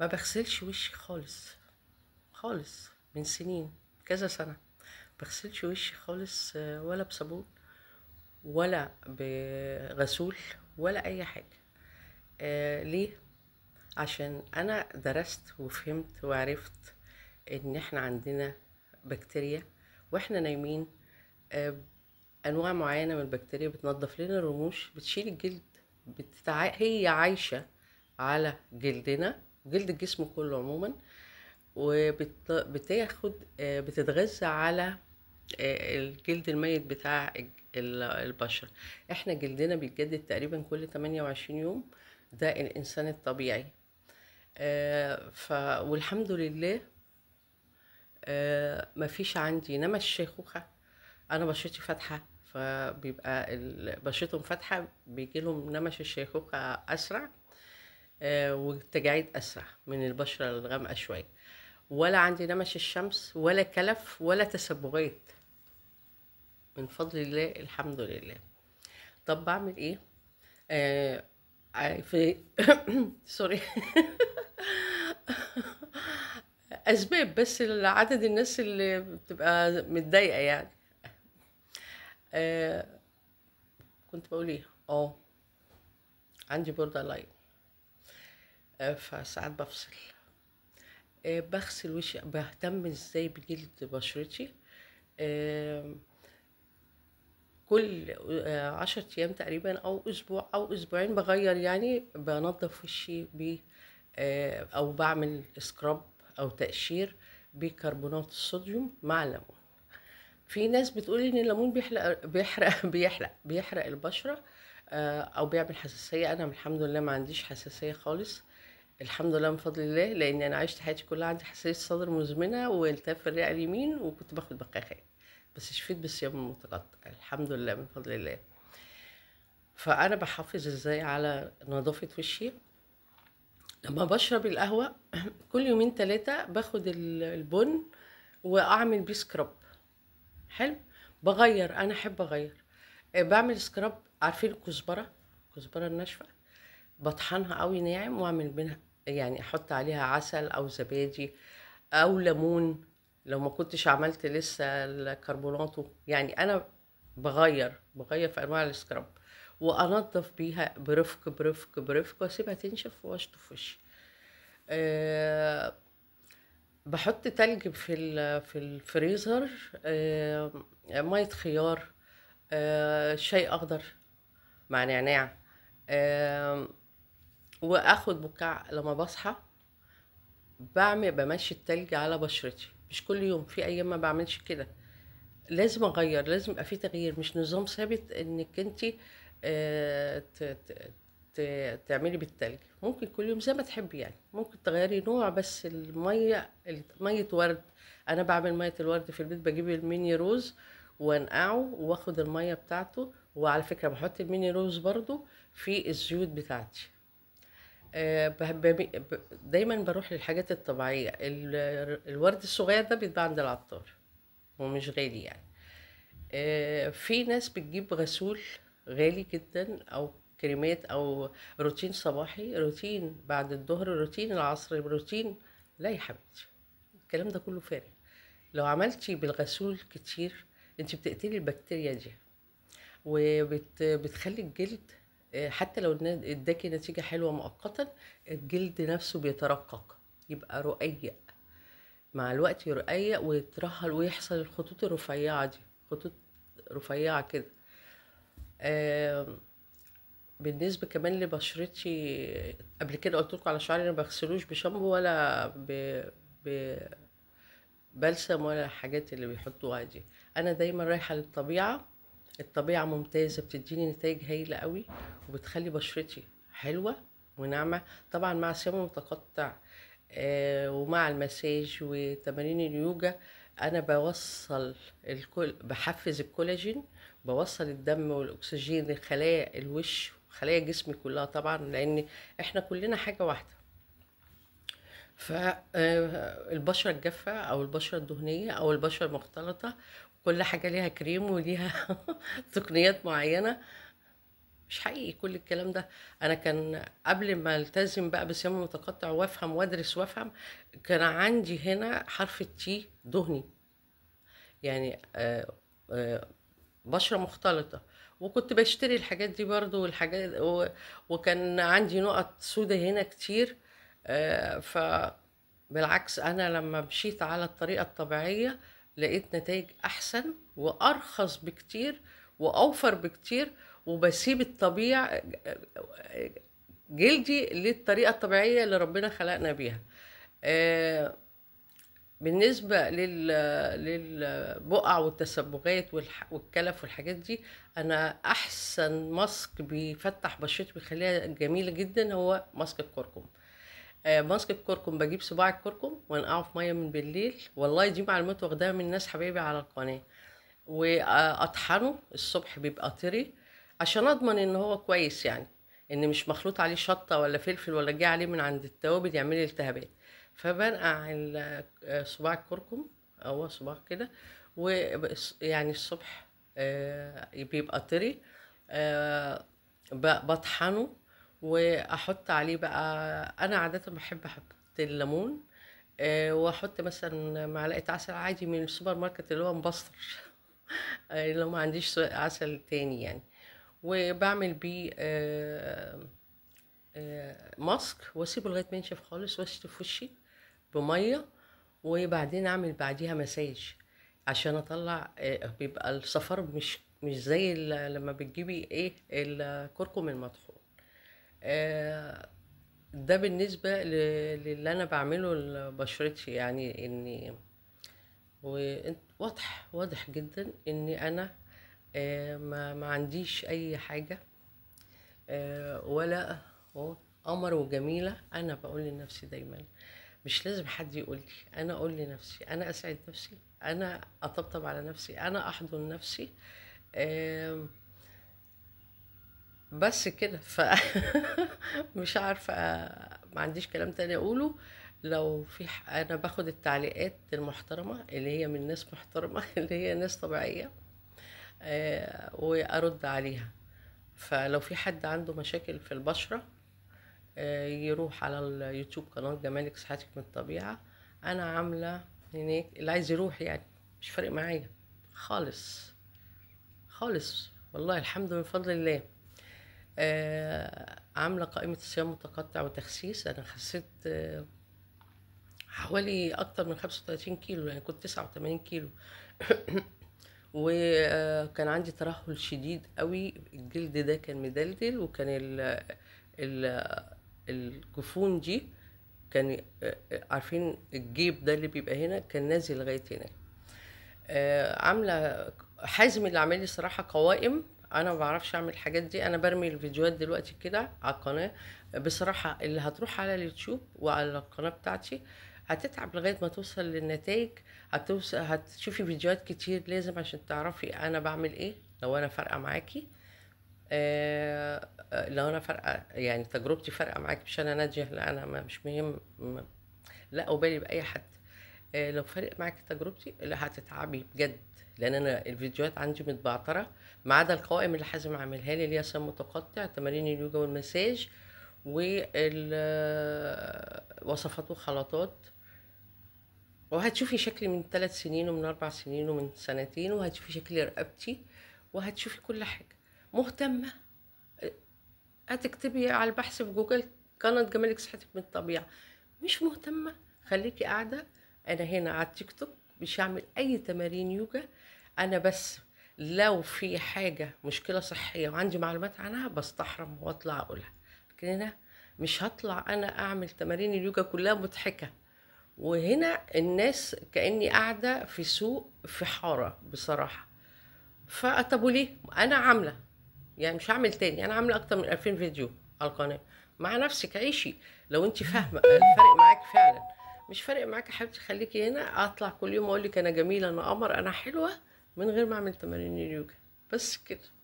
ما بغسلش وشي خالص خالص من سنين كذا سنة بغسلش وشي خالص آه، ولا بصابون ولا بغسول ولا اي حاجة آه ليه عشان انا درست وفهمت وعرفت ان احنا عندنا بكتيريا واحنا نايمين آه انواع معينه من البكتيريا بتنظف لنا الرموش بتشيل الجلد بتتع... هي عايشه على جلدنا جلد الجسم كله عموما وبتاخد آه، بتتغذى على آه، الجلد الميت بتاع البشرة احنا جلدنا بيتجدد تقريبا كل 28 يوم ده الانسان الطبيعي آه، ف والحمد لله مفيش عندي نما الشيخوخة انا بشرتي فاتحة فبيبقى بشرتهم فاتحة بيجيلهم نمش الشيخوخة اسرع آه، والتجاعيد اسرع من البشره الغامقه شويه ولا عندي نمش الشمس ولا كلف ولا تسبغات من فضل الله الحمد لله طب بعمل ايه آه, آه، في سوري اسباب بس لعدد الناس اللي بتبقى متضايقه يعني آه كنت بقول ايه اه عندي بوردر لاين آه، فساعات بفصل آه، بغسل وشي بهتم ازاي بجلد بشرتي كل آه، عشرة ايام تقريبا او اسبوع او اسبوعين بغير يعني بنظف وشي ب او بعمل سكراب او تقشير بيكربونات الصوديوم مع الليمون في ناس بتقول ان الليمون بيحرق بيحرق بيحرق بيحرق البشره او بيعمل حساسيه انا الحمد لله ما عنديش حساسيه خالص الحمد لله من فضل الله لان انا عشت حياتي كلها عندي حساسيه صدر مزمنه والتهاب في الرئه اليمين وكنت باخد بقاخات بس شفيت بالصيام المتقطع الحمد لله من فضل الله فانا بحافظ ازاي على نظافه وشي لما بشرب القهوه كل يومين ثلاثه باخد البن واعمل بيه سكراب حلو بغير انا احب اغير آه، بعمل سكراب عارفين الكزبره الكزبره الناشفه بطحنها قوي ناعم واعمل منها يعني احط عليها عسل او زبادي او ليمون لو ما كنتش عملت لسه الكربوناتو يعني انا بغير بغير في انواع السكراب وانضف بيها برفق برفق برفق واسيبها تنشف واشطف وشي أه بحط تلج في في الفريزر أه ميه خيار أه شاي اخضر مع نعناع أه واخد بكاء لما بصحى بعمل بمشي التلج على بشرتي مش كل يوم في ايام ما بعملش كده لازم اغير لازم يبقى في تغيير مش نظام ثابت انك انت آه، تعملي بالتلج ممكن كل يوم زي ما تحبي يعني ممكن تغيري نوع بس الميه ميه ورد انا بعمل ميه الورد في البيت بجيب الميني روز وانقعه واخد الميه بتاعته وعلى فكره بحط الميني روز برضو في الزيوت بتاعتي آه، دايما بروح للحاجات الطبيعيه الورد الصغير ده بيتباع عند العطار ومش غالي يعني آه، في ناس بتجيب غسول غالي جدا او كريمات او روتين صباحي روتين بعد الظهر روتين العصر روتين لا يا حبيبتي الكلام ده كله فارغ لو عملتي بالغسول كتير انت بتقتلي البكتيريا دي وبتخلي الجلد حتى لو اداكي نتيجه حلوه مؤقتا الجلد نفسه بيترقق يبقى رقيق مع الوقت يرقيق ويترهل ويحصل الخطوط الرفيعه دي خطوط رفيعه كده بالنسبه كمان لبشرتي قبل كده قلت لكم على شعري انا بغسلوش بشامبو ولا ب... ب... بلسم ولا الحاجات اللي بيحطوها دي انا دايما رايحه للطبيعه الطبيعة ممتازة بتديني نتائج هايلة قوي وبتخلي بشرتي حلوة وناعمة طبعا مع الصيام المتقطع آه ومع المساج وتمارين اليوجا انا بوصل الكل بحفز الكولاجين بوصل الدم والاكسجين لخلايا الوش وخلايا جسمي كلها طبعا لان احنا كلنا حاجه واحده فالبشرة آه، الجافة أو البشرة الدهنية أو البشرة المختلطة كل حاجة ليها كريم وليها تقنيات معينة مش حقيقي كل الكلام ده انا كان قبل ما التزم بقى بصيام متقطع وافهم وادرس وافهم كان عندي هنا حرف التي دهني يعني آه، آه، بشره مختلطه وكنت بشتري الحاجات دي برضو والحاجات وكان عندي نقط سودة هنا كتير آه، ف بالعكس انا لما مشيت على الطريقه الطبيعيه لقيت نتائج احسن وارخص بكتير واوفر بكتير وبسيب الطبيعه آه، آه، جلدي للطريقه الطبيعيه اللي ربنا خلقنا بيها بالنسبة للبقع والتسبغات والكلف والحاجات دي أنا أحسن ماسك بيفتح بشرتي بيخليها جميلة جدا هو ماسك الكركم ماسك آه، الكركم بجيب صباع الكركم وانقعه في ميه من بالليل والله دي معلومات واخداها من ناس حبايبي على القناه واطحنه الصبح بيبقى طري عشان اضمن ان هو كويس يعني ان مش مخلوط عليه شطه ولا فلفل ولا جه عليه من عند التوابل يعمل التهابات فبنقع آه، صباع الكركم هو صباع كده ويعني الصبح آه، بيبقى طري بطحنه واحط عليه بقى انا عاده بحب احط الليمون آه، واحط مثلا معلقه عسل عادي من السوبر ماركت اللي هو مبستر آه، لو ما عنديش عسل تاني يعني وبعمل بيه آه، ماسك واسيبه لغايه ما ينشف خالص واشطف وشي بميه وبعدين اعمل بعديها مساج عشان اطلع بيبقى الصفار مش مش زي لما بتجيبي ايه الكركم المطحون آه، ده بالنسبة للي أنا بعمله لبشرتي يعني إني واضح واضح جدا إني أنا آه، ما, ما عنديش أي حاجة آه، ولا قمر وجميلة أنا بقول لنفسي دايما مش لازم حد يقول لي أنا أقول لنفسي أنا أسعد نفسي أنا أطبطب على نفسي أنا أحضن نفسي بس كده ف مش عارفه ما عنديش كلام تاني اقوله لو في ح... انا باخد التعليقات المحترمه اللي هي من ناس محترمه اللي هي ناس طبيعيه آه وارد عليها فلو في حد عنده مشاكل في البشره آه يروح على اليوتيوب قناه جمالك صحتك من الطبيعه انا عامله هناك اللي عايز يروح يعني مش فارق معايا خالص خالص والله الحمد من فضل الله آه، عامله قائمه الصيام المتقطع وتخسيس انا خسيت آه، حوالي اكتر من 35 كيلو يعني كنت 89 كيلو وكان عندي ترهل شديد قوي الجلد ده كان مدلدل وكان ال ال الجفون دي كان آه، عارفين الجيب ده اللي بيبقى هنا كان نازل لغايه هنا عامله حازم اللي عامل لي صراحه قوائم انا ما بعرفش اعمل الحاجات دي انا برمي الفيديوهات دلوقتي كده على القناه بصراحه اللي هتروح على اليوتيوب وعلى القناه بتاعتي هتتعب لغايه ما توصل للنتائج هتوصل هتشوفي فيديوهات كتير لازم عشان تعرفي انا بعمل ايه لو انا فارقه معاكي آه لو انا فارقه يعني تجربتي فارقه معاكي مش انا ناجح لا انا مش مهم لا ابالي باي حد آه لو فارق معاكي تجربتي لا هتتعبي بجد لان انا الفيديوهات عندي متبعتره ما عدا القوائم اللي حازم عاملها لي اللي هي متقطع تمارين اليوجا والمساج ووصفات وخلطات وهتشوفي شكلي من ثلاث سنين ومن اربع سنين ومن سنتين وهتشوفي شكل رقبتي وهتشوفي كل حاجه مهتمه هتكتبي على البحث في جوجل قناه جمالك صحتك من الطبيعه مش مهتمه خليكي قاعده انا هنا على التيك توك مش هعمل اي تمارين يوجا انا بس لو في حاجه مشكله صحيه وعندي معلومات عنها بستحرم واطلع اقولها لكن هنا مش هطلع انا اعمل تمارين اليوجا كلها مضحكه وهنا الناس كاني قاعده في سوق في حاره بصراحه فطب وليه انا عامله يعني مش هعمل تاني انا عامله اكتر من 2000 فيديو على القناه مع نفسك عيشي لو انت فاهمه الفرق معاك فعلا مش فارق معاك يا حبيبتي خليكي هنا اطلع كل يوم اقول لك انا جميله انا قمر انا حلوه من غير ما اعمل تمارين اليوجا بس كده